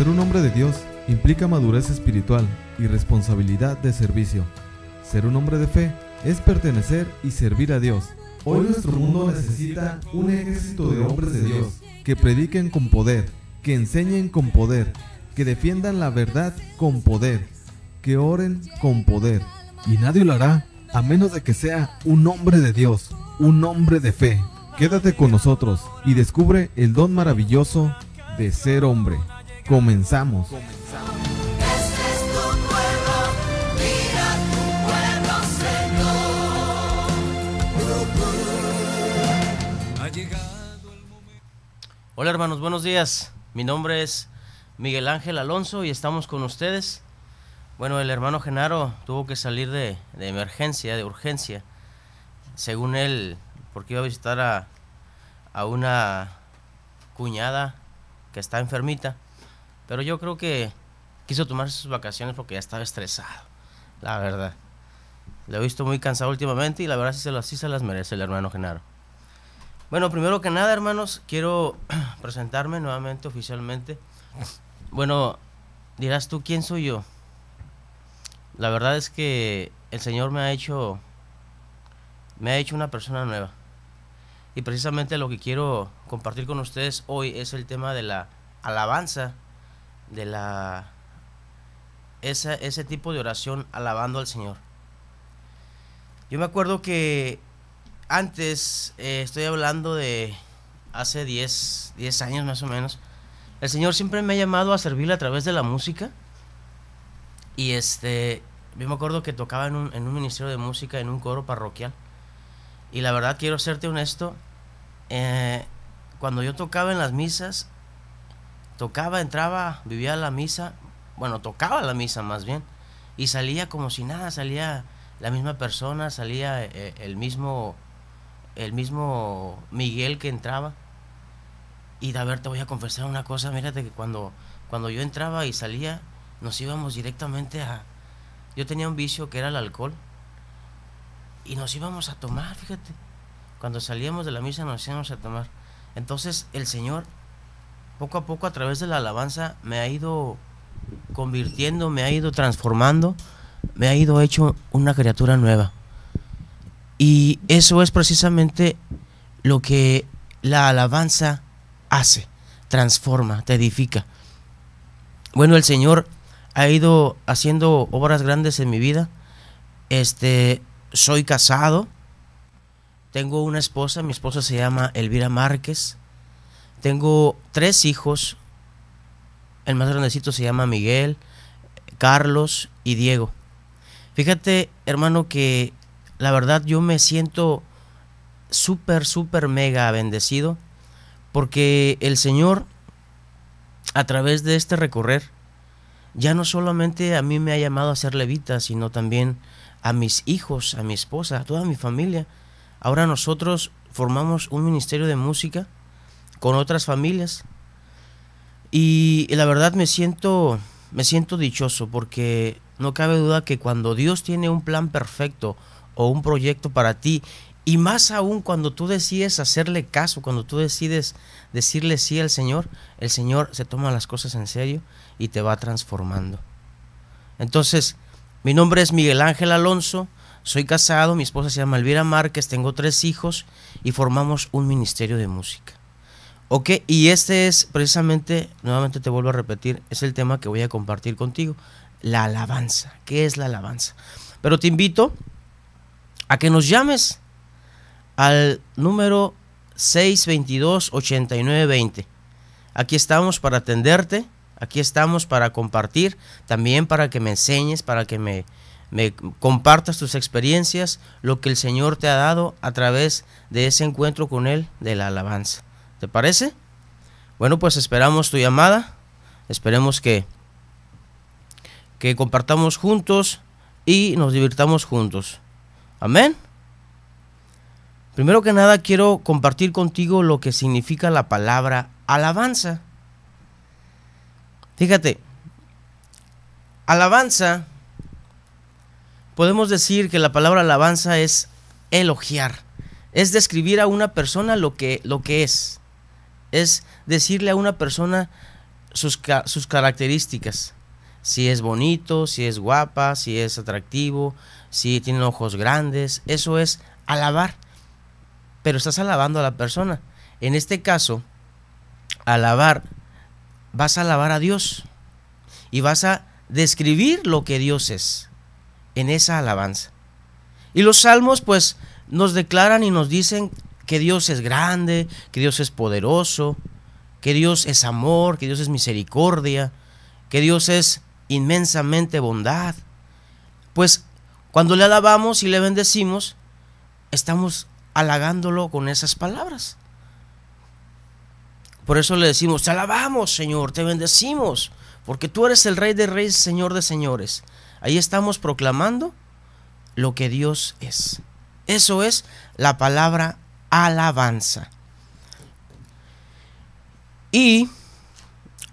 Ser un hombre de Dios implica madurez espiritual y responsabilidad de servicio. Ser un hombre de fe es pertenecer y servir a Dios. Hoy nuestro mundo necesita un éxito de hombres de Dios que prediquen con poder, que enseñen con poder, que defiendan la verdad con poder, que oren con poder. Y nadie lo hará a menos de que sea un hombre de Dios, un hombre de fe. Quédate con nosotros y descubre el don maravilloso de ser hombre. Comenzamos. Hola hermanos, buenos días. Mi nombre es Miguel Ángel Alonso y estamos con ustedes. Bueno, el hermano Genaro tuvo que salir de, emergencia, de urgencia, según él, porque iba a visitar a una cuñada que está enfermita pero yo creo que quiso tomarse sus vacaciones porque ya estaba estresado, la verdad. Le he visto muy cansado últimamente y la verdad sí se, las, se las merece el hermano Genaro. Bueno, primero que nada, hermanos, quiero presentarme nuevamente oficialmente. Bueno, dirás tú, ¿quién soy yo? La verdad es que el Señor me ha hecho me ha hecho una persona nueva. Y precisamente lo que quiero compartir con ustedes hoy es el tema de la alabanza de la ese tipo de oración alabando al Señor. Yo me acuerdo que antes, eh, estoy hablando de hace 10, años más o menos, el Señor siempre me ha llamado a servirle a través de la música. Y este, yo me acuerdo que tocaba en un, ministerio de música, en un coro parroquial. Y la verdad, quiero serte honesto, eh, cuando yo tocaba en las misas, Tocaba, entraba, vivía la misa, bueno, tocaba la misa más bien, y salía como si nada, salía la misma persona, salía eh, eh, el mismo, el mismo Miguel que entraba. Y de ver, te voy a confesar una cosa, mírate que cuando, cuando yo entraba y salía, nos íbamos directamente a... Yo tenía un vicio que era el alcohol, y nos íbamos a tomar, fíjate. Cuando salíamos de la misa nos íbamos a tomar. Entonces el Señor poco a poco a través de la alabanza me ha ido convirtiendo, me ha ido transformando, me ha ido hecho una criatura nueva. Y eso es precisamente lo que la alabanza hace, transforma, te edifica. Bueno, el Señor ha ido haciendo obras grandes en mi vida. Este, soy casado, tengo una esposa, mi esposa se llama Elvira Márquez. Tengo tres hijos. El más grandecito se llama Miguel, Carlos y Diego. Fíjate, hermano, que la verdad yo me siento súper, súper mega bendecido porque el Señor, a través de este recorrer, ya no solamente a mí me ha llamado a ser levita, sino también a mis hijos, a mi esposa, a toda mi familia. Ahora nosotros formamos un ministerio de música con otras familias. Y, la verdad me siento, me siento dichoso porque no cabe duda que cuando Dios tiene un plan perfecto o un proyecto para ti, y más aún cuando tú decides hacerle caso, cuando tú decides decirle sí al Señor, el Señor se toma las cosas en serio y te va transformando. Entonces, mi nombre es Miguel Ángel Alonso, soy casado, mi esposa se llama Elvira Márquez, tengo tres hijos y formamos un ministerio de música. Ok, y este es precisamente, nuevamente te vuelvo a repetir, es el tema que voy a compartir contigo, la alabanza. ¿Qué es la alabanza? Pero te invito a que nos llames al número 622-8920. Aquí estamos para atenderte, aquí estamos para compartir, también para que me enseñes, para que me, me compartas tus experiencias, lo que el Señor te ha dado a través de ese encuentro con Él de la alabanza. ¿Te parece? Bueno, pues esperamos tu llamada. Esperemos que, que compartamos juntos y nos divirtamos juntos. Amén. Primero que nada quiero compartir contigo lo que significa la palabra alabanza. Fíjate, alabanza, podemos decir que la palabra alabanza es elogiar, es describir a una persona lo que, lo que es es decirle a una persona sus, sus características. Si es bonito, si es guapa, si es atractivo, si tiene ojos grandes. Eso es alabar. Pero estás alabando a la persona. En este caso, alabar, vas a alabar a Dios. Y vas a describir lo que Dios es en esa alabanza. Y los salmos pues nos declaran y nos dicen que Dios es grande, que Dios es poderoso, que Dios es amor, que Dios es misericordia, que Dios es inmensamente bondad. Pues cuando le alabamos y le bendecimos, estamos halagándolo con esas palabras. Por eso le decimos, te alabamos, Señor, te bendecimos, porque tú eres el Rey de Reyes, Señor de Señores. Ahí estamos proclamando lo que Dios es. Eso es la palabra alabanza. ¿Y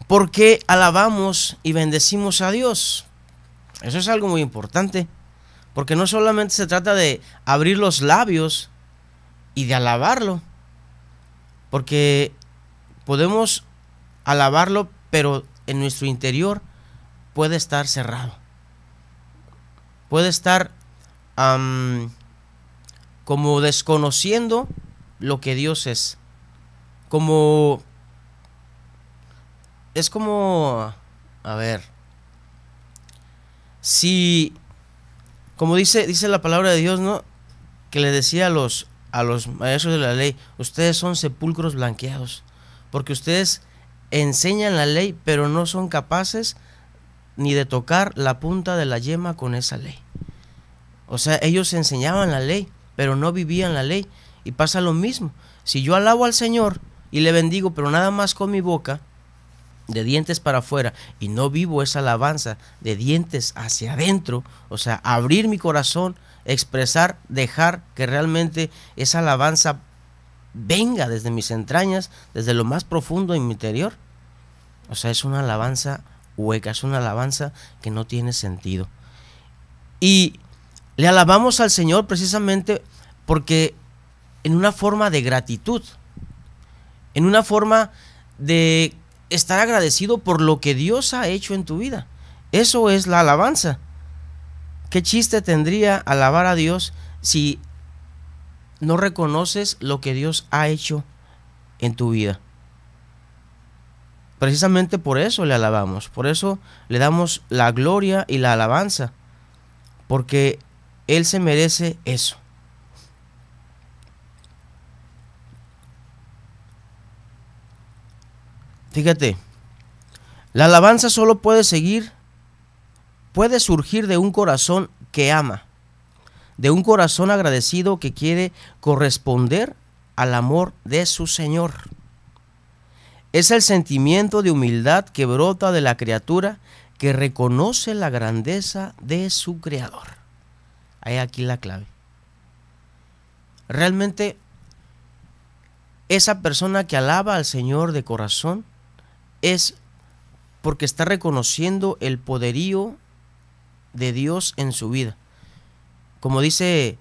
por qué alabamos y bendecimos a Dios? Eso es algo muy importante, porque no solamente se trata de abrir los labios y de alabarlo, porque podemos alabarlo, pero en nuestro interior puede estar cerrado, puede estar como desconociendo lo que Dios es. Como... Es como... A ver. Si... Como dice, dice la palabra de Dios, ¿no? Que le decía a los, a los maestros de la ley, ustedes son sepulcros blanqueados, porque ustedes enseñan la ley, pero no son capaces ni de tocar la punta de la yema con esa ley. O sea, ellos enseñaban la ley, pero no vivían la ley. Y pasa lo mismo. Si yo alabo al Señor y le bendigo, pero nada más con mi boca, de dientes para afuera, y no vivo esa alabanza de dientes hacia adentro, o sea, abrir mi corazón, expresar, dejar que realmente esa alabanza venga desde mis entrañas, desde lo más profundo en mi interior. O sea, es una alabanza hueca, es una alabanza que no tiene sentido. Y le alabamos al Señor precisamente porque en una forma de gratitud, en una forma de estar agradecido por lo que Dios ha hecho en tu vida. Eso es la alabanza. ¿Qué chiste tendría alabar a Dios si no reconoces lo que Dios ha hecho en tu vida? Precisamente por eso le alabamos, por eso le damos la gloria y la alabanza, porque Él se merece eso. Fíjate, la alabanza solo puede seguir, puede surgir de un corazón que ama, de un corazón agradecido que quiere corresponder al amor de su Señor. Es el sentimiento de humildad que brota de la criatura que reconoce la grandeza de su Creador. Hay aquí la clave. Realmente, esa persona que alaba al Señor de corazón, es porque está reconociendo el poderío de Dios en su vida. Como dice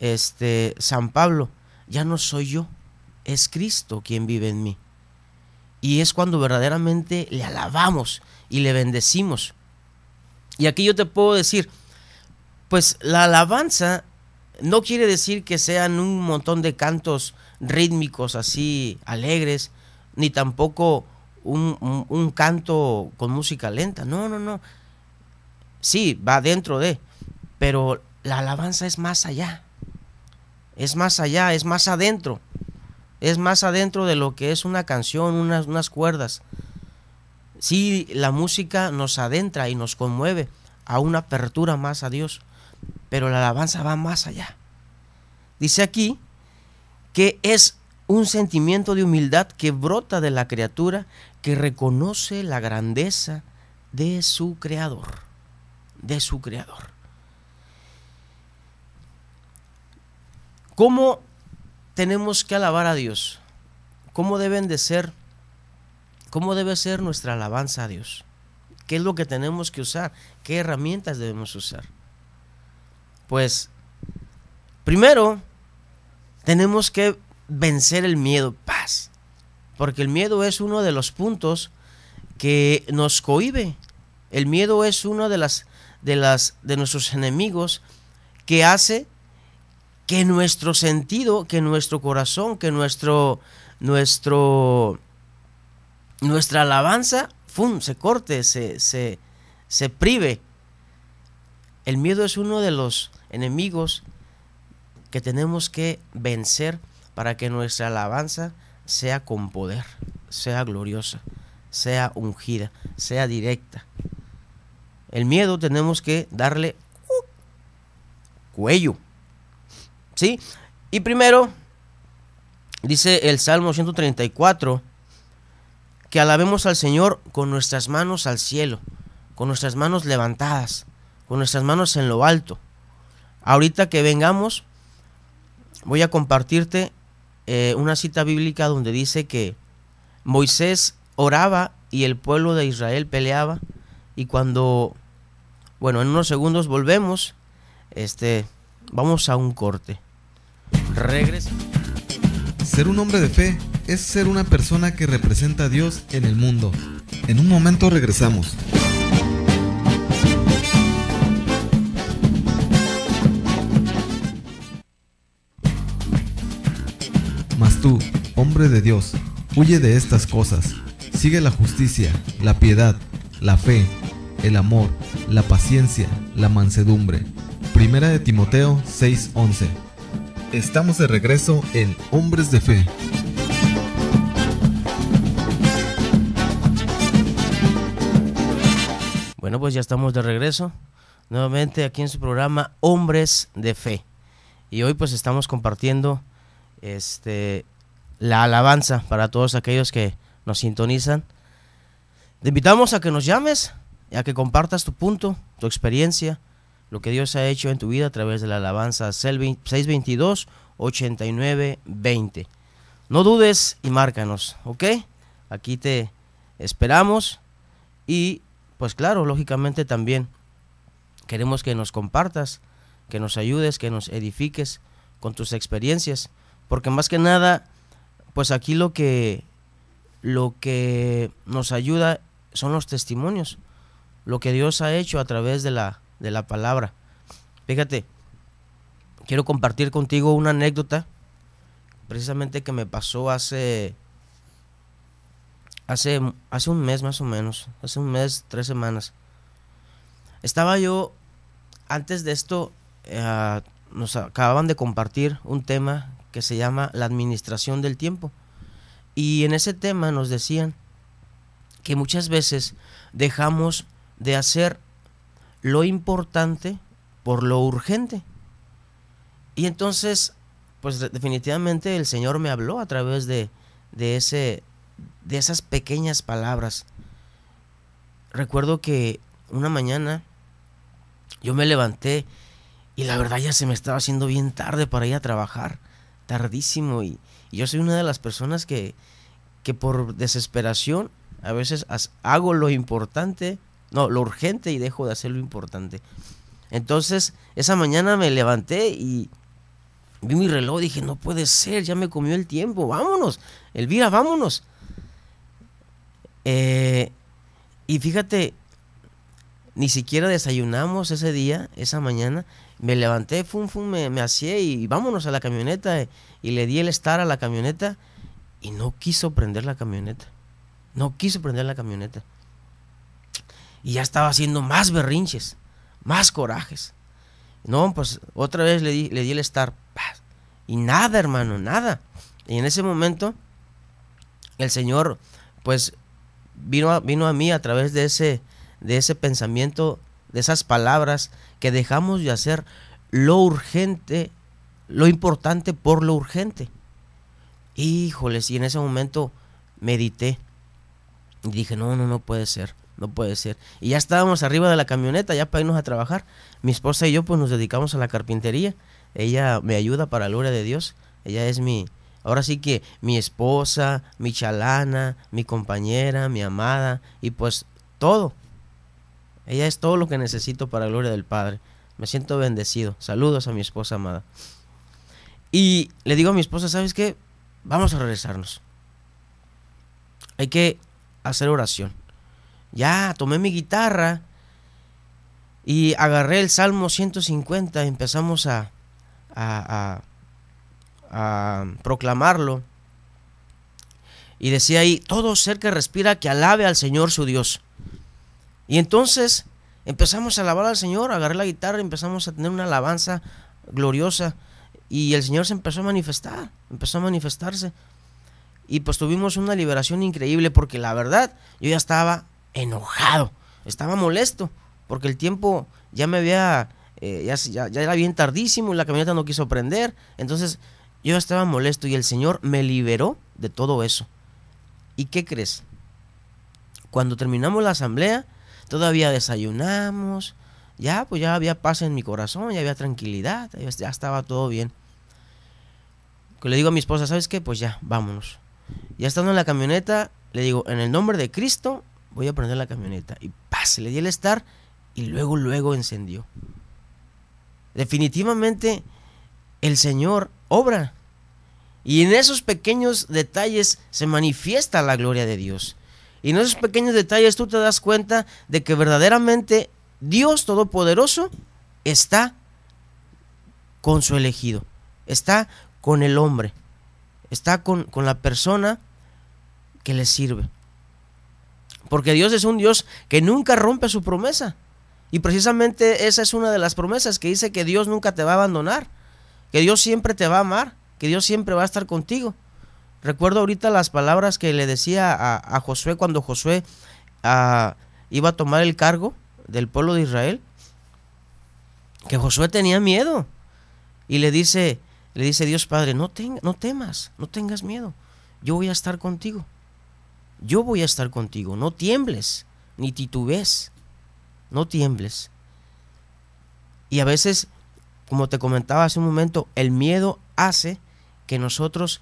este San Pablo, ya no soy yo, es Cristo quien vive en mí. Y es cuando verdaderamente le alabamos y le bendecimos. Y aquí yo te puedo decir, pues la alabanza no quiere decir que sean un montón de cantos rítmicos así alegres, ni tampoco un, canto con música lenta. No, no, no. Sí, va dentro de, pero la alabanza es más allá. Es más allá, es más adentro. Es más adentro de lo que es una canción, unas, unas cuerdas. Sí, la música nos adentra y nos conmueve a una apertura más a Dios, pero la alabanza va más allá. Dice aquí que es un sentimiento de humildad que brota de la criatura que reconoce la grandeza de su creador, de su creador. ¿Cómo tenemos que alabar a Dios? ¿Cómo deben de ser? ¿Cómo debe ser nuestra alabanza a Dios? ¿Qué es lo que tenemos que usar? ¿Qué herramientas debemos usar? Pues, primero, tenemos que vencer el miedo. Paz porque el miedo es uno de los puntos que nos cohibe. El miedo es uno de las de las de nuestros enemigos que hace que nuestro sentido, que nuestro corazón, que nuestro nuestro nuestra alabanza se corte, se, se, se prive. El miedo es uno de los enemigos que tenemos que vencer para que nuestra alabanza sea con poder, sea gloriosa, sea ungida, sea directa. El miedo tenemos que darle cuello. ¿Sí? Y primero, dice el Salmo 134, que alabemos al Señor con nuestras manos al cielo, con nuestras manos levantadas, con nuestras manos en lo alto. Ahorita que vengamos, voy a compartirte eh, una cita bíblica donde dice que Moisés oraba y el pueblo de Israel peleaba. Y cuando, bueno, en unos segundos volvemos, este, vamos a un corte. Regresa. Ser un hombre de fe es ser una persona que representa a Dios en el mundo. En un momento regresamos. tú, hombre de Dios, huye de estas cosas. Sigue la justicia, la piedad, la fe, el amor, la paciencia, la mansedumbre. Primera de Timoteo 6:11. Estamos de regreso en Hombres de Fe. Bueno, pues ya estamos de regreso nuevamente aquí en su programa Hombres de Fe. Y hoy pues estamos compartiendo este, la alabanza para todos aquellos que nos sintonizan. Te invitamos a que nos llames, a que compartas tu punto, tu experiencia, lo que Dios ha hecho en tu vida a través de la alabanza 622-8920. No dudes y márcanos, ¿ok? Aquí te esperamos y pues claro, lógicamente también queremos que nos compartas, que nos ayudes, que nos edifiques con tus experiencias. Porque más que nada, pues aquí lo que, lo que nos ayuda son los testimonios, lo que Dios ha hecho a través de la, de la palabra. Fíjate, quiero compartir contigo una anécdota precisamente que me pasó hace, hace, hace un mes más o menos, hace un mes, tres semanas. Estaba yo, antes de esto, eh, nos acababan de compartir un tema que se llama la administración del tiempo. Y en ese tema nos decían que muchas veces dejamos de hacer lo importante por lo urgente. Y entonces, pues definitivamente el Señor me habló a través de, de, ese, de esas pequeñas palabras. Recuerdo que una mañana yo me levanté y la verdad ya se me estaba haciendo bien tarde para ir a trabajar tardísimo y, yo soy una de las personas que, por desesperación a veces hago lo importante, no, lo urgente y dejo de hacer lo importante. Entonces, esa mañana me levanté y vi mi reloj, dije, no puede ser, ya me comió el tiempo, vámonos, Elvira, vámonos. Eh, y fíjate, ni siquiera desayunamos ese día, esa mañana. Me levanté, fum, me, me hacía y, vámonos a la camioneta. Eh, y le di el estar a la camioneta y no quiso prender la camioneta. No quiso prender la camioneta. Y ya estaba haciendo más berrinches, más corajes. No, pues otra vez le di, le di el estar. Y nada, hermano, nada. Y en ese momento, el Señor, pues, vino vino a mí a través de ese, de ese pensamiento, de esas palabras, que dejamos de hacer lo urgente, lo importante por lo urgente. Híjoles, y en ese momento medité y dije, no, no, no puede ser, no puede ser. Y ya estábamos arriba de la camioneta, ya para irnos a trabajar. Mi esposa y yo pues nos dedicamos a la carpintería. Ella me ayuda para la gloria de Dios. Ella es mi, Ahora sí que mi esposa, mi chalana, mi compañera, mi amada y pues todo. Ella es todo lo que necesito para la gloria del Padre. Me siento bendecido. Saludos a mi esposa amada. Y le digo a mi esposa, ¿sabes qué? Vamos a regresarnos. Hay que hacer oración. Ya, tomé mi guitarra y agarré el Salmo 150 y empezamos a, a proclamarlo. Y decía ahí, todo ser que respira que alabe al Señor su Dios. Y entonces empezamos a alabar al Señor, agarré la guitarra, empezamos a tener una alabanza gloriosa y el Señor se empezó a manifestar, empezó a manifestarse. Y pues tuvimos una liberación increíble porque la verdad yo ya estaba enojado, estaba molesto porque el tiempo ya me había, eh, ya, ya, ya, era bien tardísimo y la camioneta no quiso prender. Entonces yo estaba molesto y el Señor me liberó de todo eso. ¿Y qué crees? Cuando terminamos la asamblea, Todavía desayunamos. Ya, pues ya había paz en mi corazón, ya había tranquilidad, ya estaba todo bien. Que le digo a mi esposa, ¿sabes qué? Pues ya, vámonos. Ya estando en la camioneta, le digo, en el nombre de Cristo, voy a prender la camioneta. Y pase, le di el estar y luego, luego encendió. Definitivamente, el Señor obra. Y en esos pequeños detalles se manifiesta la gloria de Dios. Y en esos pequeños detalles tú te das cuenta de que verdaderamente Dios Todopoderoso está con su elegido, está con el hombre, está con, con la persona que le sirve. Porque Dios es un Dios que nunca rompe su promesa. Y precisamente esa es una de las promesas que dice que Dios nunca te va a abandonar, que Dios siempre te va a amar, que Dios siempre va a estar contigo. Recuerdo ahorita las palabras que le decía a, Josué cuando Josué ah, iba a tomar el cargo del pueblo de Israel. Que Josué tenía miedo. Y le dice, le dice Dios Padre, no, no temas, no tengas miedo. Yo voy a estar contigo. Yo voy a estar contigo. No tiembles, ni titubes. No tiembles. Y a veces, como te comentaba hace un momento, el miedo hace que nosotros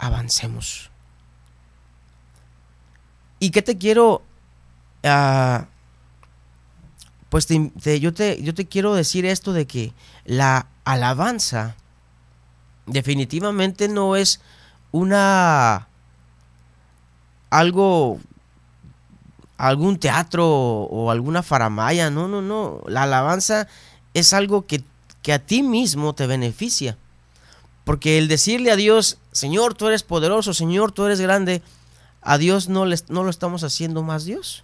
avancemos. ¿Y qué te quiero... Ah, pues te, yo, te, yo te quiero decir esto de que la alabanza definitivamente no es una algo algún teatro o alguna faramaya, no, no, no, la alabanza es algo que a ti mismo te beneficia. Porque el decirle a Dios, Señor, tú eres poderoso, Señor, tú eres grande, a Dios no, no lo estamos haciendo más Dios.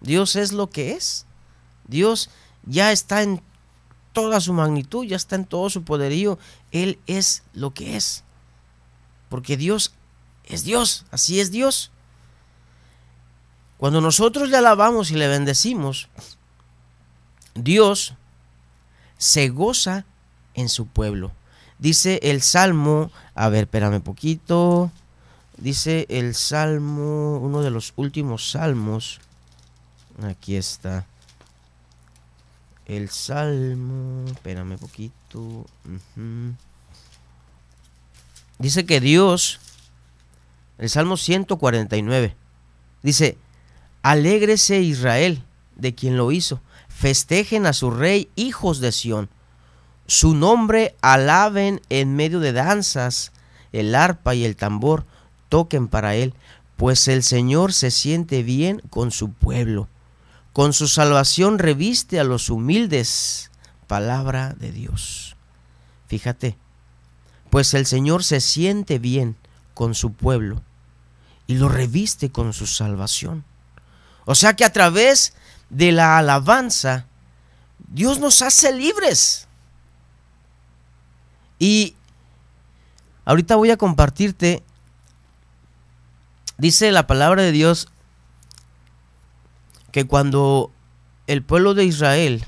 Dios es lo que es. Dios ya está en toda su magnitud, ya está en todo su poderío. Él es lo que es. Porque Dios es Dios, así es Dios. Cuando nosotros le alabamos y le bendecimos, Dios se goza en su pueblo. Dice el Salmo, a ver, espérame poquito. Dice el Salmo, uno de los últimos salmos. Aquí está. El Salmo, espérame poquito. Dice que Dios, el Salmo 149, dice, alégrese Israel de quien lo hizo, festejen a su rey, hijos de Sión. Su nombre alaben en medio de danzas, el arpa y el tambor toquen para él, pues el Señor se siente bien con su pueblo. Con su salvación reviste a los humildes. Palabra de Dios. Fíjate, pues el Señor se siente bien con su pueblo y lo reviste con su salvación. O sea que a través de la alabanza, Dios nos hace libres. Y ahorita voy a compartirte, dice la palabra de Dios, que cuando el pueblo de Israel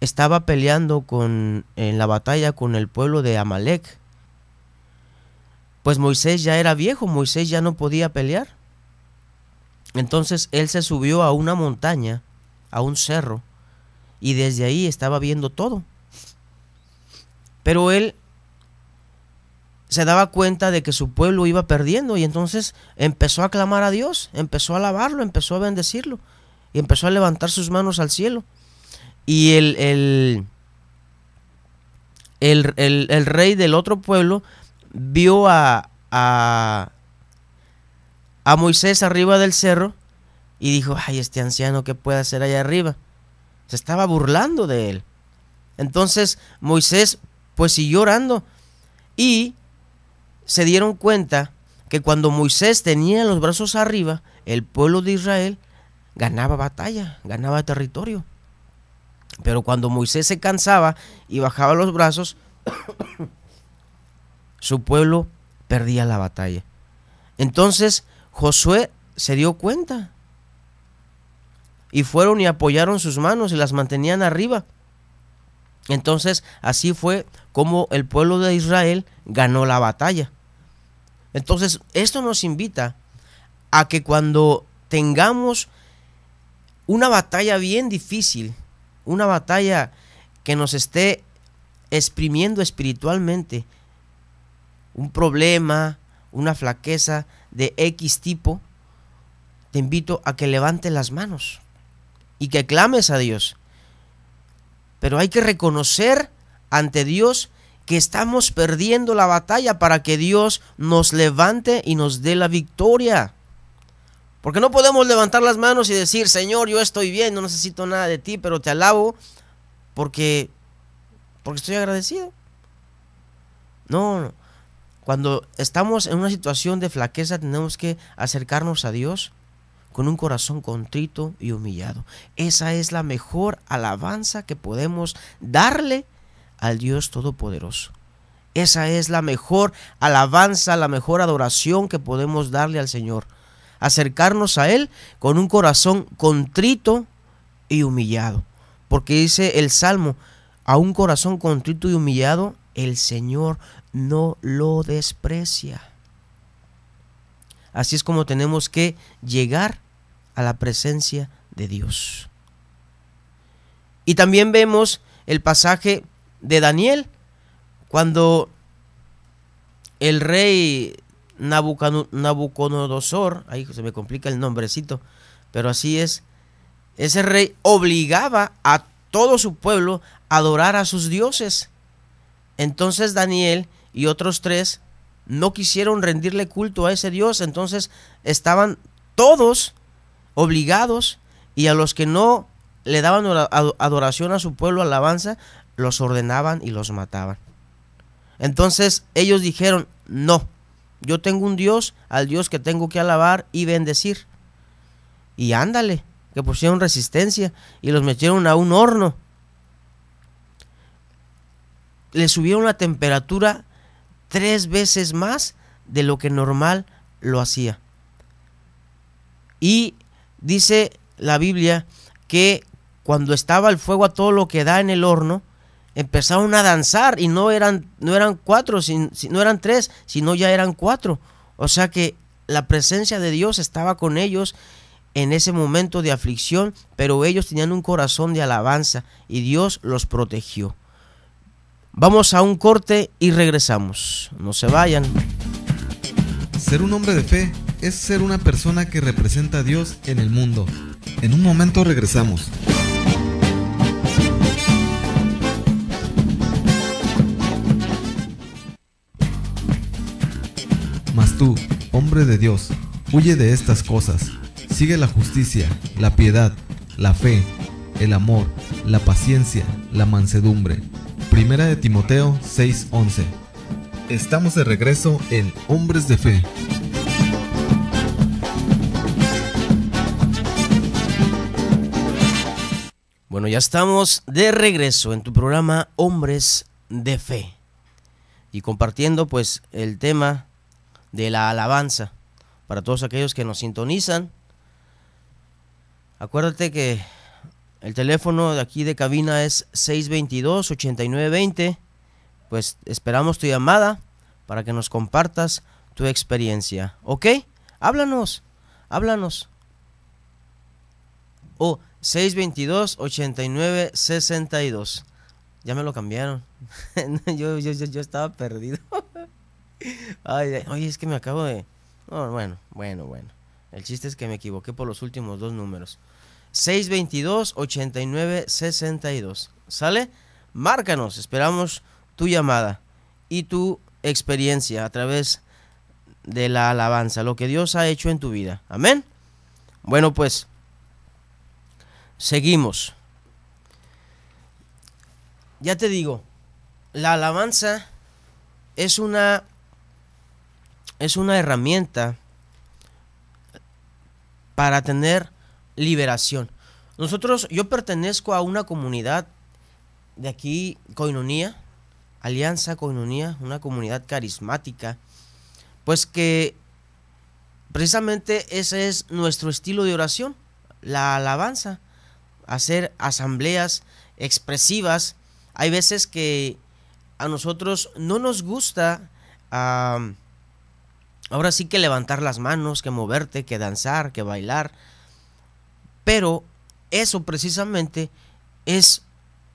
estaba peleando con, en la batalla con el pueblo de Amalek, pues Moisés ya era viejo, Moisés ya no podía pelear. Entonces él se subió a una montaña, a un cerro, y desde ahí estaba viendo todo. Pero él se daba cuenta de que su pueblo iba perdiendo y entonces empezó a clamar a Dios, empezó a alabarlo, empezó a bendecirlo y empezó a levantar sus manos al cielo. Y el, el, el, rey del otro pueblo vio a, a Moisés arriba del cerro y dijo, ay, este anciano, ¿qué puede hacer allá arriba? Se estaba burlando de él. Entonces Moisés pues siguió orando. Y se dieron cuenta que cuando Moisés tenía los brazos arriba, el pueblo de Israel ganaba batalla, ganaba territorio. Pero cuando Moisés se cansaba y bajaba los brazos, su pueblo perdía la batalla. Entonces Josué se dio cuenta. Y fueron y apoyaron sus manos y las mantenían arriba. Entonces así fue cómo el pueblo de Israel ganó la batalla. Entonces, esto nos invita a que cuando tengamos una batalla bien difícil, una batalla que nos esté exprimiendo espiritualmente, un problema, una flaqueza de X tipo, te invito a que levantes las manos y que clames a Dios. Pero hay que reconocer ante Dios que estamos perdiendo la batalla para que Dios nos levante y nos dé la victoria. Porque no podemos levantar las manos y decir, Señor, yo estoy bien, no necesito nada de ti, pero te alabo porque, porque estoy agradecido. No, no. Cuando estamos en una situación de flaqueza tenemos que acercarnos a Dios con un corazón contrito y humillado. Esa es la mejor alabanza que podemos darle al Dios Todopoderoso. Esa es la mejor alabanza, la mejor adoración que podemos darle al Señor. Acercarnos a Él con un corazón contrito y humillado. Porque dice el Salmo, a un corazón contrito y humillado, el Señor no lo desprecia. Así es como tenemos que llegar a la presencia de Dios. Y también vemos el pasaje de Daniel, cuando el rey Nabucodonosor, ahí se me complica el nombrecito, pero así es, ese rey obligaba a todo su pueblo a adorar a sus dioses. Entonces Daniel y otros tres no quisieron rendirle culto a ese dios, entonces estaban todos obligados y a los que no le daban adoración a su pueblo, alabanza, los ordenaban y los mataban. Entonces ellos dijeron, no, yo tengo un Dios, al Dios que tengo que alabar y bendecir. Y ándale, que pusieron resistencia y los metieron a un horno. Le subieron la temperatura tres veces más de lo que normal lo hacía. Y dice la Biblia que cuando estaba el fuego a todo lo que da en el horno, empezaron a danzar y no eran, no eran cuatro, no eran tres, sino ya eran cuatro. O sea que la presencia de Dios estaba con ellos en ese momento de aflicción, pero ellos tenían un corazón de alabanza y Dios los protegió. Vamos a un corte y regresamos. No se vayan. Ser un hombre de fe es ser una persona que representa a Dios en el mundo. En un momento regresamos. tú, hombre de Dios, huye de estas cosas. Sigue la justicia, la piedad, la fe, el amor, la paciencia, la mansedumbre. Primera de Timoteo 6:11. Estamos de regreso en Hombres de Fe. Bueno, ya estamos de regreso en tu programa Hombres de Fe. Y compartiendo pues el tema de la alabanza para todos aquellos que nos sintonizan. Acuérdate que el teléfono de aquí de cabina es 622-8920. Pues esperamos tu llamada para que nos compartas tu experiencia. ¿Ok? Háblanos, háblanos. O oh, 622-8962. Ya me lo cambiaron. yo, yo, yo estaba perdido. Ay, oye, es que me acabo de. bueno, bueno, bueno. El chiste es que me equivoqué por los últimos dos números. 622-8962. ¿Sale? Márcanos, esperamos tu llamada y tu experiencia a través de la alabanza, lo que Dios ha hecho en tu vida. Amén. Bueno, pues, seguimos. Ya te digo, la alabanza es una es una herramienta para tener liberación. Nosotros, yo pertenezco a una comunidad de aquí, Coinonía, Alianza Coinonía, una comunidad carismática, pues que precisamente ese es nuestro estilo de oración, la alabanza, hacer asambleas expresivas. Hay veces que a nosotros no nos gusta... Ahora sí que levantar las manos, que moverte, que danzar, que bailar. Pero eso precisamente es,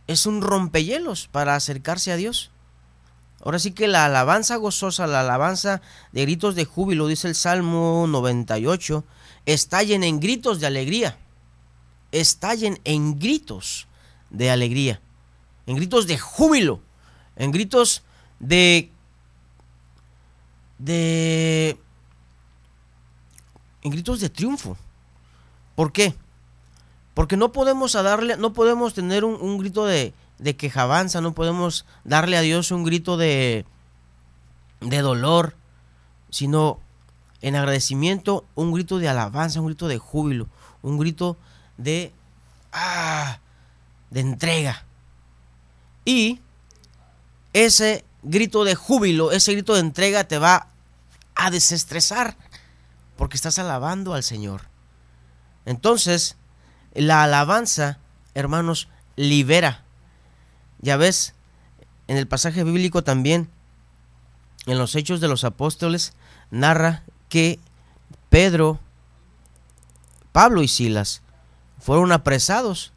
es un rompehielos para acercarse a Dios. Ahora sí que la alabanza gozosa, la alabanza de gritos de júbilo, dice el Salmo 98, estallen en gritos de alegría. Estallen en gritos de alegría. En gritos de júbilo. En gritos de de. en gritos de triunfo. ¿Por qué? Porque no podemos darle, no podemos tener un, grito de, de avanza no podemos darle a Dios un grito de, de dolor, sino en agradecimiento, un grito de alabanza, un grito de júbilo, un grito de ah, de entrega. Y ese grito de júbilo, ese grito de entrega te va a desestresar, porque estás alabando al Señor. Entonces, la alabanza, hermanos, libera. Ya ves, en el pasaje bíblico también, en los Hechos de los Apóstoles, narra que Pedro, Pablo y Silas fueron apresados.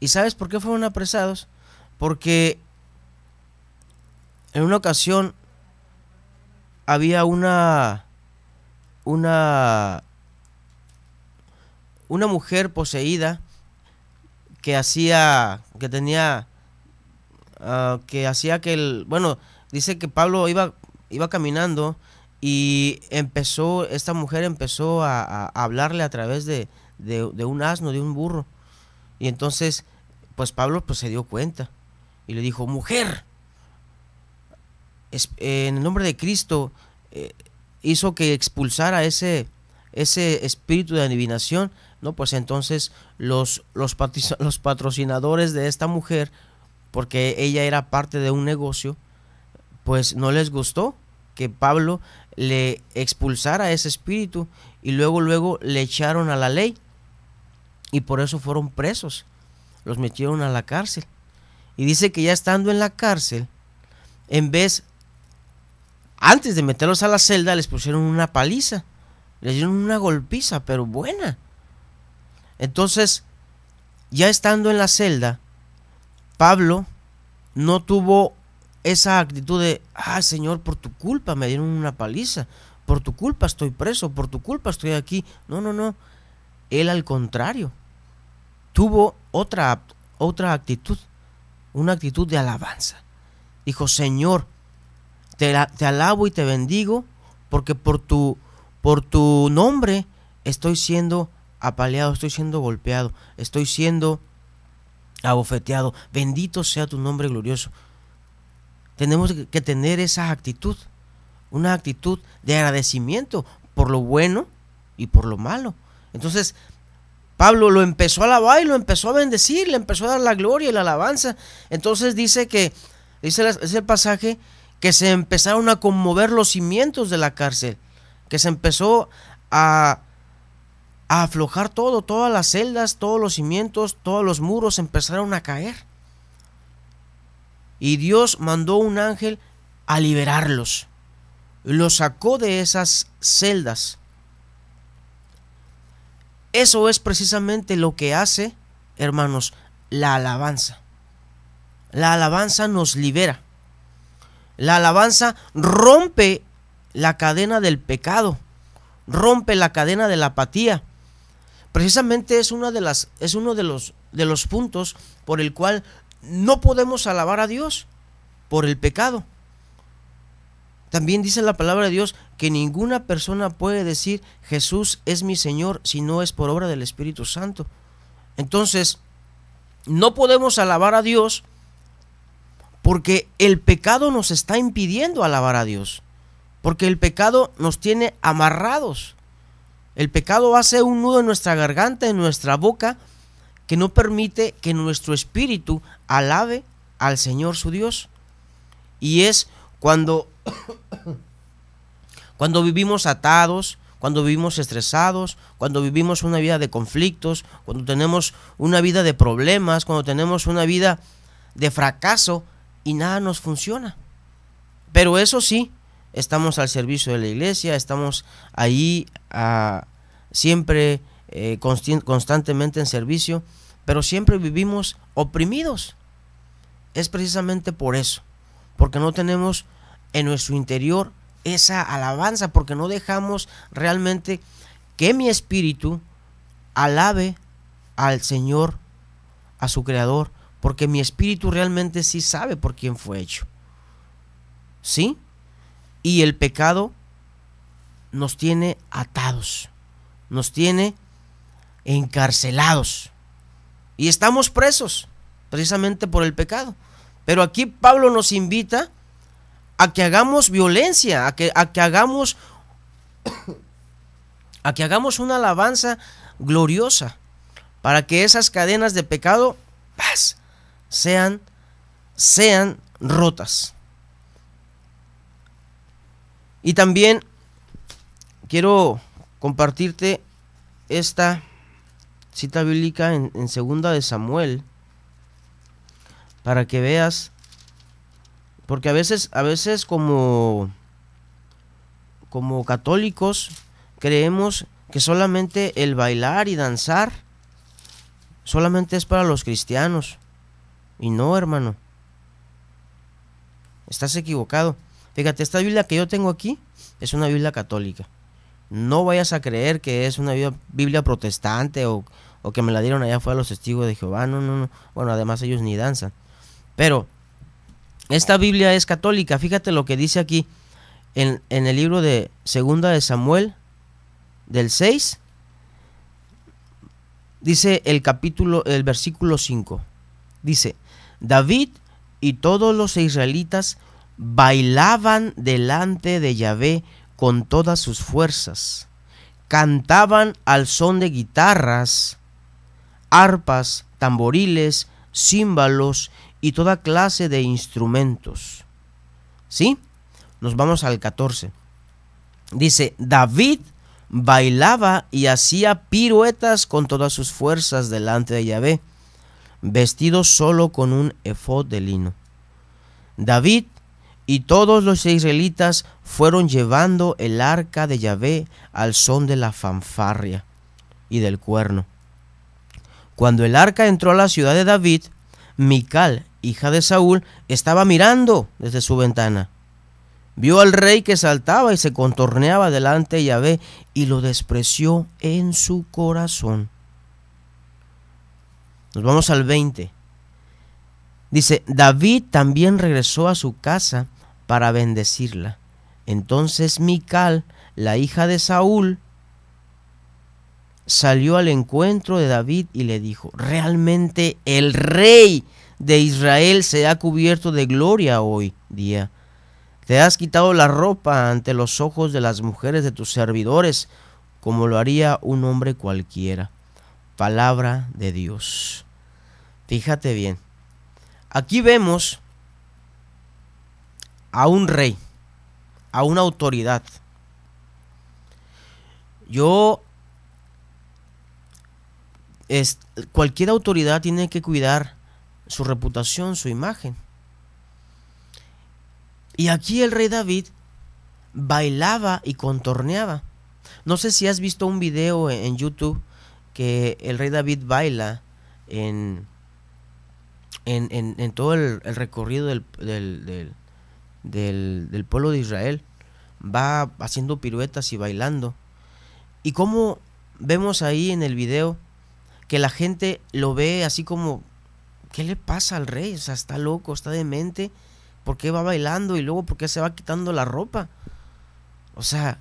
¿Y sabes por qué fueron apresados? Porque en una ocasión había una. Una. Una mujer poseída que hacía. que tenía. Ah, que hacía que el. Bueno, dice que Pablo iba, iba caminando y empezó. Esta mujer empezó a, hablarle a través de, de un asno, de un burro. Y entonces, pues Pablo pues, se dio cuenta y le dijo: Mujer, en el nombre de Cristo eh, hizo que expulsara ese, ese espíritu de adivinación, ¿no? Pues entonces los, los, los patrocinadores de esta mujer, porque ella era parte de un negocio, pues no les gustó que Pablo le expulsara ese espíritu y luego luego le echaron a la ley y por eso fueron presos, los metieron a la cárcel. Y dice que ya estando en la cárcel, en vez antes de meterlos a la celda les pusieron una paliza. Les dieron una golpiza, pero buena. Entonces, ya estando en la celda, Pablo no tuvo esa actitud de, ah, Señor, por tu culpa me dieron una paliza, por tu culpa estoy preso, por tu culpa estoy aquí. No, no, no. Él al contrario, tuvo otra, otra actitud, una actitud de alabanza. Dijo, Señor, te, alabo y te bendigo porque por tu, por tu nombre estoy siendo apaleado, estoy siendo golpeado, estoy siendo abofeteado. Bendito sea tu nombre glorioso. Tenemos que tener esa actitud, una actitud de agradecimiento por lo bueno y por lo malo. Entonces, Pablo lo empezó a alabar y lo empezó a bendecir, le empezó a dar la gloria y la alabanza. Entonces dice que, dice, es el pasaje, que se empezaron a conmover los cimientos de la cárcel, que se empezó a, aflojar todo, todas las celdas, todos los cimientos, todos los muros empezaron a caer. Y Dios mandó un ángel a liberarlos. Los sacó de esas celdas. Eso es precisamente lo que hace, hermanos, la alabanza. La alabanza nos libera. La alabanza rompe la cadena del pecado, rompe la cadena de la apatía. Precisamente es una de las es uno de los de los puntos por el cual no podemos alabar a Dios por el pecado. También dice la palabra de Dios que ninguna persona puede decir Jesús es mi Señor si no es por obra del Espíritu Santo. Entonces, no podemos alabar a Dios porque el pecado nos está impidiendo alabar a Dios. Porque el pecado nos tiene amarrados. El pecado hace un nudo en nuestra garganta, en nuestra boca, que no permite que nuestro espíritu alabe al Señor su Dios. Y es cuando, cuando vivimos atados, cuando vivimos estresados, cuando vivimos una vida de conflictos, cuando tenemos una vida de problemas, cuando tenemos una vida de fracaso, y nada nos funciona. Pero eso sí, estamos al servicio de la iglesia, estamos ahí ah, siempre eh, constantemente en servicio, pero siempre vivimos oprimidos. Es precisamente por eso, porque no tenemos en nuestro interior esa alabanza, porque no dejamos realmente que mi espíritu alabe al Señor, a su Creador, porque mi espíritu realmente sí sabe por quién fue hecho. ¿Sí? Y el pecado nos tiene atados, nos tiene encarcelados. Y estamos presos precisamente por el pecado. Pero aquí Pablo nos invita a que hagamos violencia, a que, a que hagamos a que hagamos una alabanza gloriosa para que esas cadenas de pecado pasen sean, sean rotas. Y también quiero compartirte esta cita bíblica en, segunda de Samuel para que veas porque a veces a veces como como católicos creemos que solamente el bailar y danzar solamente es para los cristianos y no, hermano. Estás equivocado. Fíjate, esta Biblia que yo tengo aquí es una Biblia católica. No vayas a creer que es una Biblia protestante o, que me la dieron allá fue a los testigos de Jehová. No, no, no. Bueno, además ellos ni danzan. Pero esta Biblia es católica. Fíjate lo que dice aquí en, en el libro de Segunda de Samuel, del 6. Dice el capítulo, el versículo 5. Dice, David y todos los israelitas bailaban delante de Yahvé con todas sus fuerzas, cantaban al son de guitarras, arpas, tamboriles, címbalos y toda clase de instrumentos. ¿Sí? Nos vamos al 14. Dice, David bailaba y hacía piruetas con todas sus fuerzas delante de Yahvé vestido solo con un efod de lino. David y todos los israelitas fueron llevando el arca de Yahvé al son de la fanfarria y del cuerno. Cuando el arca entró a la ciudad de David, Mical, hija de Saúl, estaba mirando desde su ventana. Vio al rey que saltaba y se contorneaba delante de Yahvé y lo despreció en su corazón. Nos vamos al 20. Dice, David también regresó a su casa para bendecirla. Entonces Mical, la hija de Saúl, salió al encuentro de David y le dijo, realmente el rey de Israel se ha cubierto de gloria hoy día. Te has quitado la ropa ante los ojos de las mujeres de tus servidores, como lo haría un hombre cualquiera palabra de Dios. Fíjate bien. Aquí vemos a un rey, a una autoridad. Yo, es, cualquier autoridad tiene que cuidar su reputación, su imagen. Y aquí el rey David bailaba y contorneaba. No sé si has visto un video en YouTube que el rey David baila en, en, todo el, recorrido del, del, pueblo de Israel. Va haciendo piruetas y bailando. Y como vemos ahí en el video que la gente lo ve así como, ¿qué le pasa al rey? O sea, está loco, está demente. ¿Por qué va bailando y luego por qué se va quitando la ropa? O sea,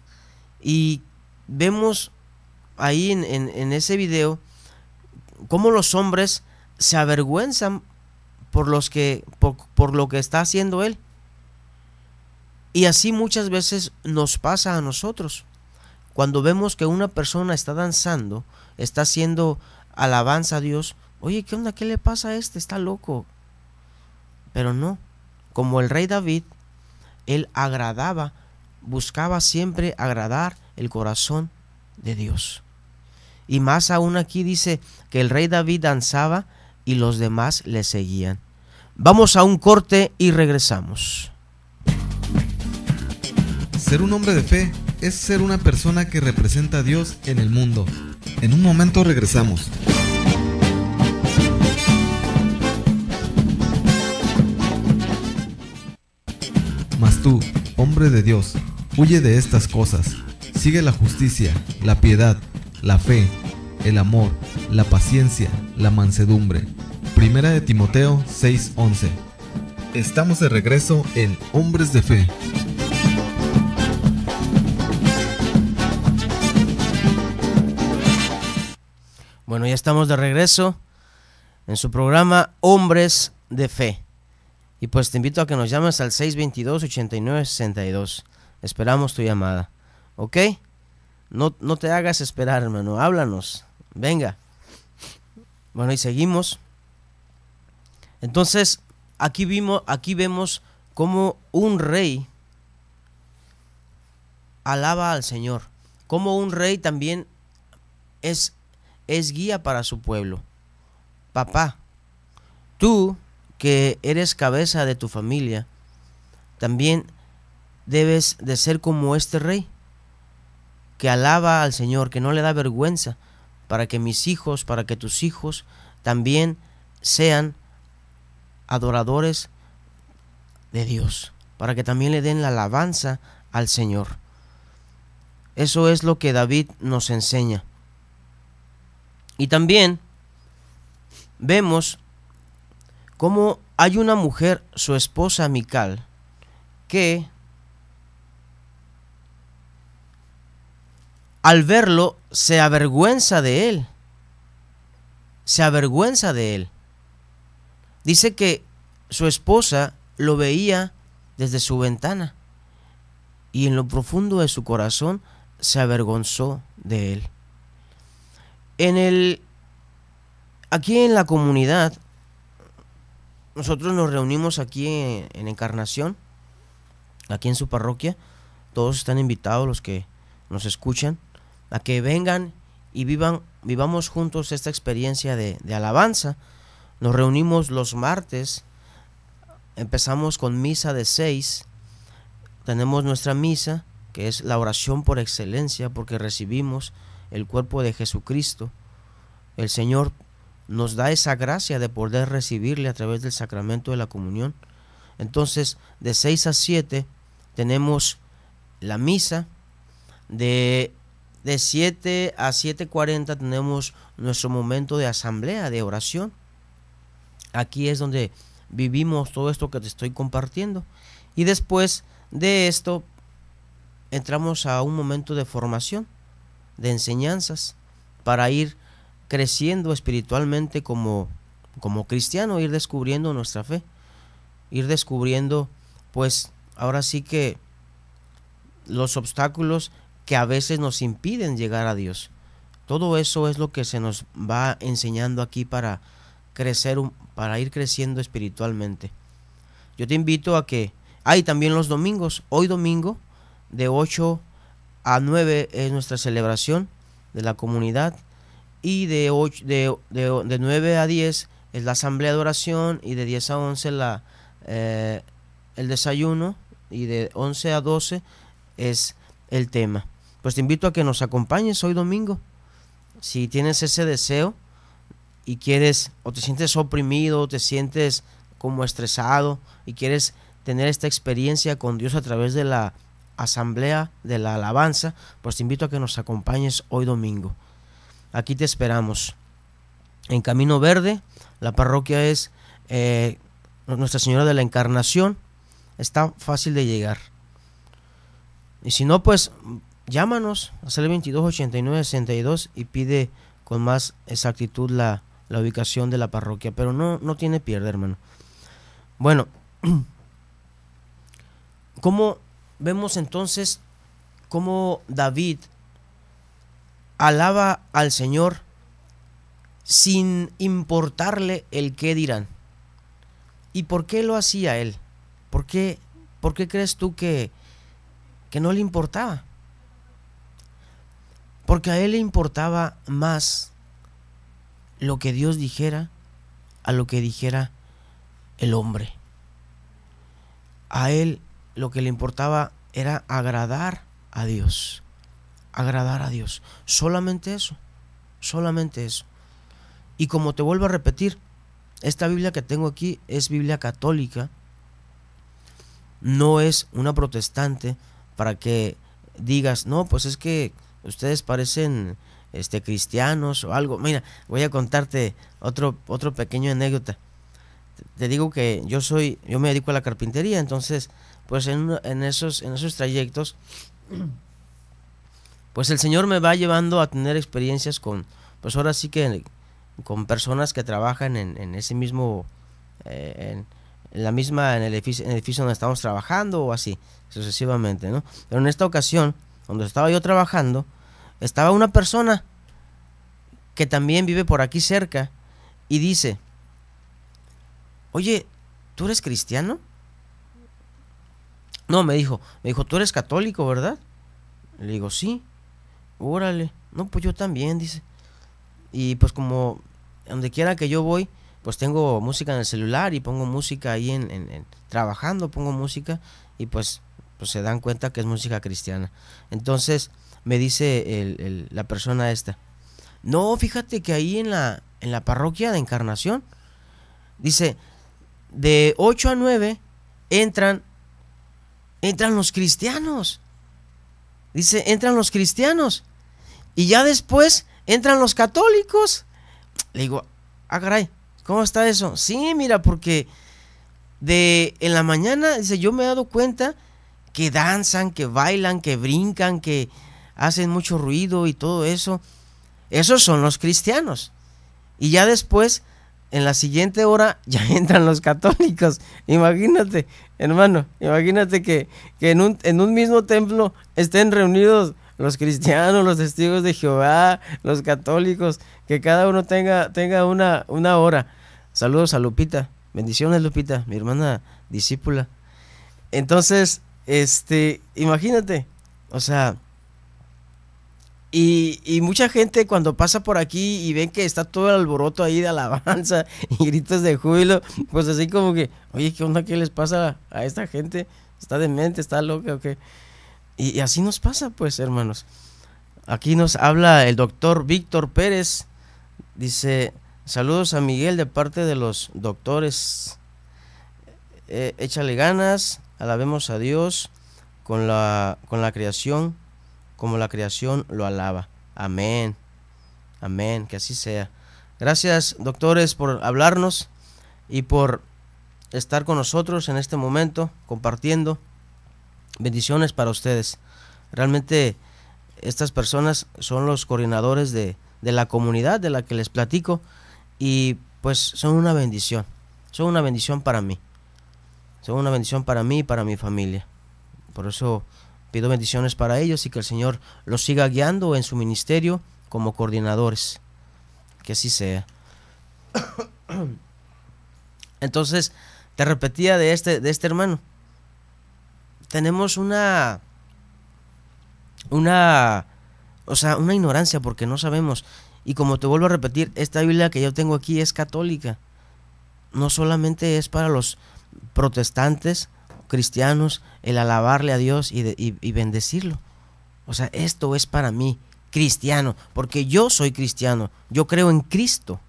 y vemos ahí en, ese video cómo los hombres se avergüenzan por los que por, lo que está haciendo él. Y así muchas veces nos pasa a nosotros. Cuando vemos que una persona está danzando, está haciendo alabanza a Dios, oye, ¿qué onda? ¿Qué le pasa a este? Está loco. Pero no, como el rey David, él agradaba, buscaba siempre agradar el corazón de Dios. Y más aún aquí dice que el rey David danzaba y los demás le seguían. Vamos a un corte y regresamos. Ser un hombre de fe es ser una persona que representa a Dios en el mundo. En un momento regresamos. Mas tú, hombre de Dios, huye de estas cosas. Sigue la justicia, la piedad la fe, el amor, la paciencia, la mansedumbre. Primera de Timoteo 6:11. Estamos de regreso en Hombres de Fe. Bueno, ya estamos de regreso en su programa Hombres de Fe. Y pues te invito a que nos llames al 622-8962. Esperamos tu llamada. ¿Ok? No, te hagas esperar, hermano. Háblanos. Venga. Bueno, y seguimos. Entonces, aquí, vimos, aquí vemos cómo un rey alaba al Señor. Cómo un rey también es, es guía para su pueblo. Papá, tú que eres cabeza de tu familia, también debes de ser como este rey que alaba al Señor, que no le da vergüenza, para que mis hijos, para que tus hijos también sean adoradores de Dios, para que también le den la alabanza al Señor. Eso es lo que David nos enseña. Y también vemos cómo hay una mujer, su esposa Mical, que al verlo se avergüenza de él. Se avergüenza de él. Dice que su esposa lo veía desde su ventana y en lo profundo de su corazón se avergonzó de él. En el aquí en la comunidad nosotros nos reunimos aquí en, en Encarnación, aquí en su parroquia. Todos están invitados los que nos escuchan a que vengan y vivan, vivamos juntos esta experiencia de, de alabanza. Nos reunimos los martes, empezamos con misa de seis, tenemos nuestra misa, que es la oración por excelencia, porque recibimos el cuerpo de Jesucristo. El Señor nos da esa gracia de poder recibirle a través del sacramento de la comunión. Entonces, de 6 a 7 tenemos la misa, de de 7 a 7.40 tenemos nuestro momento de asamblea, de oración. Aquí es donde vivimos todo esto que te estoy compartiendo. Y después de esto entramos a un momento de formación, de enseñanzas, para ir creciendo espiritualmente como, como cristiano, ir descubriendo nuestra fe, ir descubriendo, pues ahora sí que los obstáculos que a veces nos impiden llegar a Dios. Todo eso es lo que se nos va enseñando aquí para crecer, para ir creciendo espiritualmente. Yo te invito a que, hay ah, también los domingos, hoy domingo de 8 a 9 es nuestra celebración de la comunidad y de, de, de, de 9 a 10 es la asamblea de oración y de 10 a 11 la, eh, el desayuno y de 11 a 12 es el tema. Pues te invito a que nos acompañes hoy domingo. Si tienes ese deseo y quieres o te sientes oprimido, o te sientes como estresado y quieres tener esta experiencia con Dios a través de la asamblea de la alabanza, pues te invito a que nos acompañes hoy domingo. Aquí te esperamos. En Camino Verde, la parroquia es eh, Nuestra Señora de la Encarnación. Está fácil de llegar. Y si no, pues llámanos al 2289-62 y pide con más exactitud la, la, ubicación de la parroquia. Pero no, no tiene pierde, hermano. Bueno, ¿cómo vemos entonces cómo David alaba al Señor sin importarle el qué dirán? ¿Y por qué lo hacía él? ¿Por qué, por qué crees tú que que no le importaba. Porque a él le importaba más lo que Dios dijera a lo que dijera el hombre. A él lo que le importaba era agradar a Dios. Agradar a Dios. Solamente eso. Solamente eso. Y como te vuelvo a repetir, esta Biblia que tengo aquí es Biblia católica. No es una protestante, para que digas, no, pues es que ustedes parecen este, cristianos o algo. Mira, voy a contarte otro, otro pequeño anécdota. Te digo que yo soy, yo me dedico a la carpintería, entonces, pues en, esos, en esos trayectos, pues el Señor me va llevando a tener experiencias con, pues ahora sí que con personas que trabajan en, ese mismo, eh, en la misma, en el, edificio, en donde estamos trabajando o así, sucesivamente, ¿no? Pero en esta ocasión, cuando estaba yo trabajando, estaba una persona que también vive por aquí cerca y dice, oye, ¿tú eres cristiano? No, me dijo, me dijo, tú eres católico, ¿verdad? Le digo, sí, órale, no, pues yo también, dice. Y pues como donde quiera que yo voy, pues tengo música en el celular y pongo música ahí en, trabajando, pongo música y pues, pues, se dan cuenta que es música cristiana. Entonces me dice la persona esta, no, fíjate que ahí en la, en la parroquia de Encarnación, dice, de 8 a 9 entran, entran los cristianos. Dice, entran los cristianos. Y ya después entran los católicos. Le digo, ah, caray, ¿Cómo está eso? Sí, mira, porque de en la mañana, dice, yo me he dado cuenta que danzan, que bailan, que brincan, que hacen mucho ruido y todo eso. Esos son los cristianos. Y ya después, en la siguiente hora, ya entran los católicos. Imagínate, hermano, imagínate que, en, un, en un mismo templo estén reunidos los cristianos, los testigos de Jehová, los católicos, que cada uno tenga, tenga una, una hora. Saludos a Lupita. Bendiciones, Lupita, mi hermana discípula. Entonces, este, imagínate, o sea, y, mucha gente cuando pasa por aquí y ven que está todo el alboroto ahí de alabanza y gritos de júbilo, pues así como que, oye, ¿qué onda? ¿Qué les pasa a esta gente? ¿Está demente? ¿Está loca o qué? y, así nos pasa, pues, hermanos. Aquí nos habla el doctor Víctor Pérez. Dice, Saludos a Miguel de parte de los doctores. Eh, échale ganas, alabemos a Dios con la, con la creación, como la creación lo alaba. Amén. Amén, que así sea. Gracias, doctores, por hablarnos y por estar con nosotros en este momento, compartiendo. Bendiciones para ustedes. Realmente estas personas son los coordinadores de la comunidad de la que les platico. Y pues son una bendición. Son una bendición para mí. Son una bendición para mí y para mi familia. Por eso pido bendiciones para ellos y que el Señor los siga guiando en su ministerio como coordinadores. Que así sea. Entonces, te repetía de este, de este hermano. Tenemos una. Una. O sea, una ignorancia porque no sabemos. Y como te vuelvo a repetir, esta Biblia que yo tengo aquí es católica. No solamente es para los protestantes, cristianos, el alabarle a Dios y, bendecirlo. O sea, esto es para mí, cristiano, porque yo soy cristiano, yo creo en Cristo.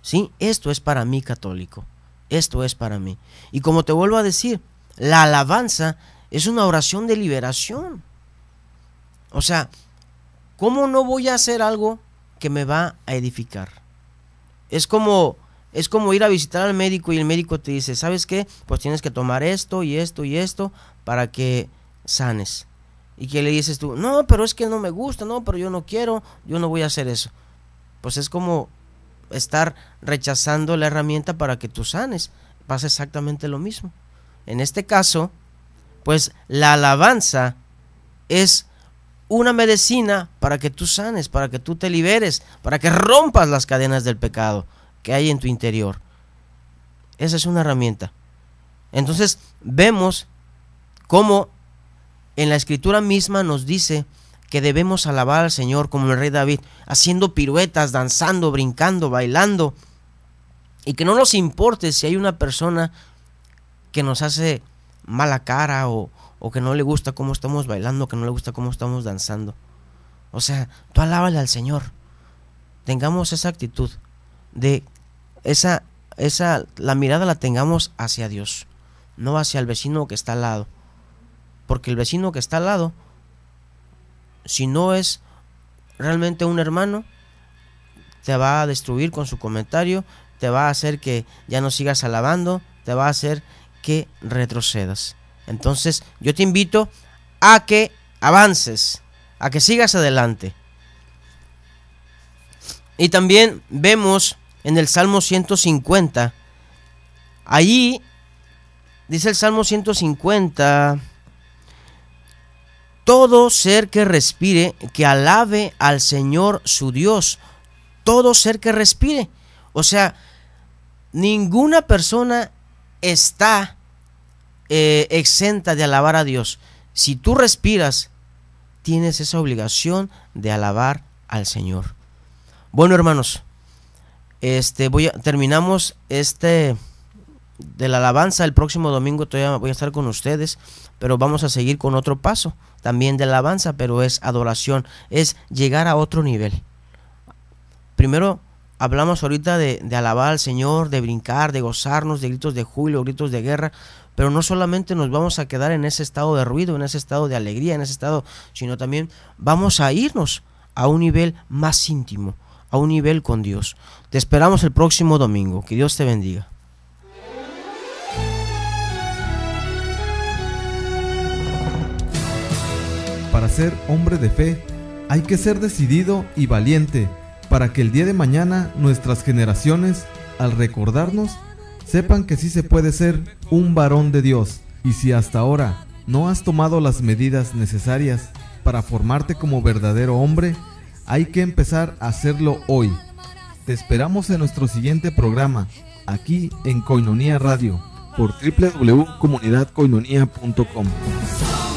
¿Sí? Esto es para mí católico, esto es para mí. Y como te vuelvo a decir, la alabanza es una oración de liberación. O sea, ¿Cómo no voy a hacer algo que me va a edificar? Es como es como ir a visitar al médico y el médico te dice, "¿Sabes qué? Pues tienes que tomar esto y esto y esto para que sanes." Y que le dices tú, "No, pero es que no me gusta, no, pero yo no quiero, yo no voy a hacer eso." Pues es como estar rechazando la herramienta para que tú sanes. Pasa exactamente lo mismo. En este caso, pues la alabanza es una medicina para que tú sanes, para que tú te liberes, para que rompas las cadenas del pecado que hay en tu interior. Esa es una herramienta. Entonces vemos cómo en la escritura misma nos dice que debemos alabar al Señor como el rey David, haciendo piruetas, danzando, brincando, bailando, y que no nos importe si hay una persona que nos hace mala cara o, o que no le gusta cómo estamos bailando, que no le gusta cómo estamos danzando. O sea, tú alábale al Señor. Tengamos esa actitud de esa esa la mirada la tengamos hacia Dios, no hacia el vecino que está al lado. Porque el vecino que está al lado si no es realmente un hermano te va a destruir con su comentario, te va a hacer que ya no sigas alabando, te va a hacer que retrocedas. Entonces yo te invito a que avances, a que sigas adelante. Y también vemos en el Salmo 150, allí dice el Salmo 150, todo ser que respire, que alabe al Señor su Dios, todo ser que respire. O sea, ninguna persona está eh, exenta de alabar a Dios. Si tú respiras, tienes esa obligación de alabar al Señor. Bueno, hermanos, este voy a, terminamos este de la alabanza el próximo domingo todavía voy a estar con ustedes, pero vamos a seguir con otro paso también de alabanza, pero es adoración, es llegar a otro nivel. Primero hablamos ahorita de, alabar al Señor, de brincar, de gozarnos, de gritos de júbilo, gritos de guerra, pero no solamente nos vamos a quedar en ese estado de ruido, en ese estado de alegría, en ese estado, sino también vamos a irnos a un nivel más íntimo, a un nivel con Dios. Te esperamos el próximo domingo. Que Dios te bendiga. Para ser hombre de fe, hay que ser decidido y valiente para que el día de mañana nuestras generaciones, al recordarnos, Sepan que sí se puede ser un varón de Dios. Y si hasta ahora no has tomado las medidas necesarias para formarte como verdadero hombre, hay que empezar a hacerlo hoy. Te esperamos en nuestro siguiente programa, aquí en Coinonía Radio, por www.comunidadcoinonía.com.